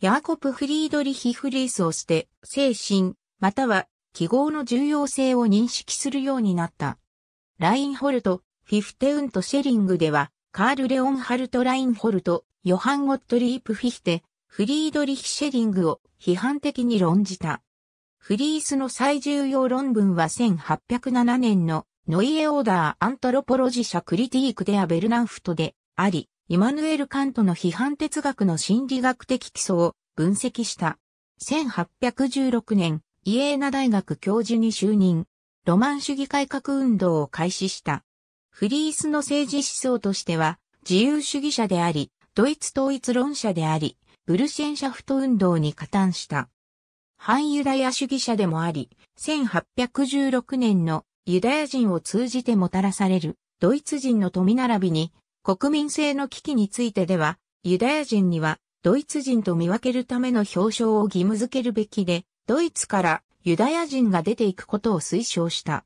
ヤーコプ・フリードリヒ・フリースをして、精神、または記号の重要性を認識するようになった。ラインホルト、フィフテウント・シェリングでは、カール・レオンハルト・ラインホルト、ヨハン・ゴットリープ・フィヒテ、フリードリヒ・シェリングを批判的に論じた。フリースの最重要論文は1807年のノイエ・オーダー・アントロポロジシャ・クリティークデアベルナンフトであり、イマヌエル・カントの批判哲学の心理学的基礎を分析した。1816年、イエーナ大学教授に就任、ロマン主義改革運動を開始した。フリースの政治思想としては、自由主義者であり、ドイツ統一論者であり、ブルシェンシャフト運動に加担した。反ユダヤ主義者でもあり、1816年のユダヤ人を通じてもたらされるドイツ人の富並びに国民性の危機についてでは、ユダヤ人にはドイツ人と見分けるための表彰を義務付けるべきで、ドイツからユダヤ人が出ていくことを推奨した。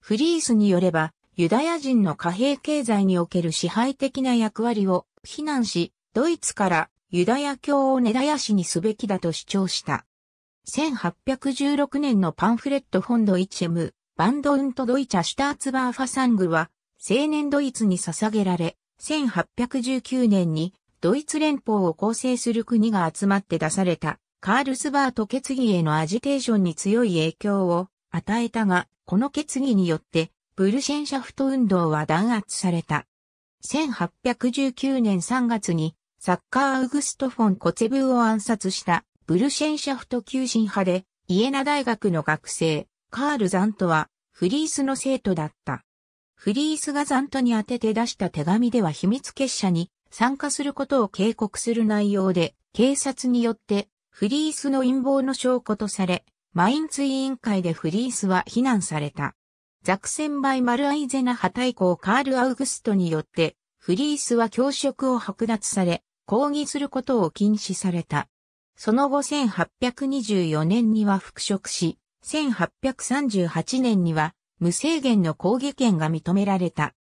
フリースによれば、ユダヤ人の貨幣経済における支配的な役割を非難し、ドイツからユダヤ教を根絶やしにすべきだと主張した。1816年のパンフレットフォンド 1M、バンドウントドイチャシュターツバーファサングは、青年ドイツに捧げられ、1819年にドイツ連邦を構成する国が集まって出されたカールスバート決議へのアジテーションに強い影響を与えたが、この決議によってブルシェンシャフト運動は弾圧された。1819年3月にサッカー・ウグスト・フォン・コツェブを暗殺したブルシェンシャフト急進派でイエナ大学の学生カール・ザントはフリースの生徒だった。フリースがザントに宛てて出した手紙では秘密結社に参加することを警告する内容で、警察によってフリースの陰謀の証拠とされ、マインツ委員会でフリースは非難された。ザクセンバイ・マルアイゼナ派対抗カール・アウグストによって、フリースは教職を剥奪され、抗議することを禁止された。その後1824年には復職し、1838年には無制限の抗議権が認められた。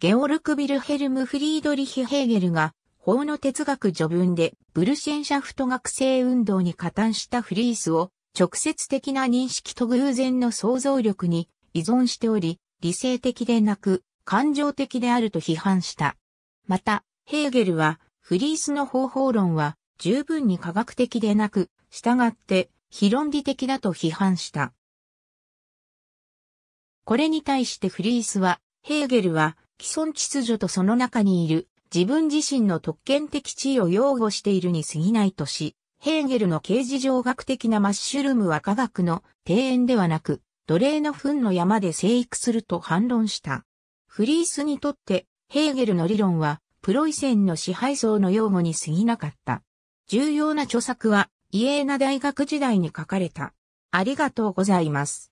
ゲオルク・ビルヘルム・フリードリヒ・ヘーゲルが、法の哲学序文で、ブルシェンシャフト学生運動に加担したフリースを、直接的な認識と偶然の想像力に依存しており、理性的でなく、感情的であると批判した。また、ヘーゲルは、フリースの方法論は、十分に科学的でなく、従って、非論理的だと批判した。これに対してフリースは、ヘーゲルは、既存秩序とその中にいる自分自身の特権的地位を擁護しているに過ぎないとし、ヘーゲルの形事上学的なマッシュルームは科学の庭園ではなく、奴隷の糞の山で生育すると反論した。フリースにとって、ヘーゲルの理論は、プロイセンの支配層の擁護に過ぎなかった。重要な著作は、イエーナ大学時代に書かれた。ありがとうございます。